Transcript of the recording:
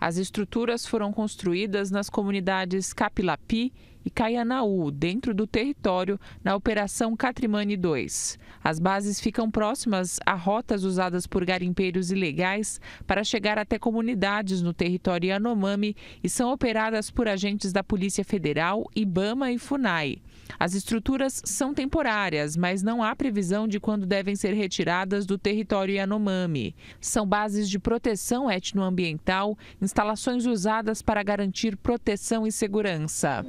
As estruturas foram construídas nas comunidades Capilapi e Caianaú, dentro do território, na Operação Catrimani 2. As bases ficam próximas a rotas usadas por garimpeiros ilegais para chegar até comunidades no território Yanomami e são operadas por agentes da Polícia Federal, Ibama e Funai. As estruturas são temporárias, mas não há previsão de quando devem ser retiradas do território Yanomami. São bases de proteção etnoambiental, instalações usadas para garantir proteção e segurança.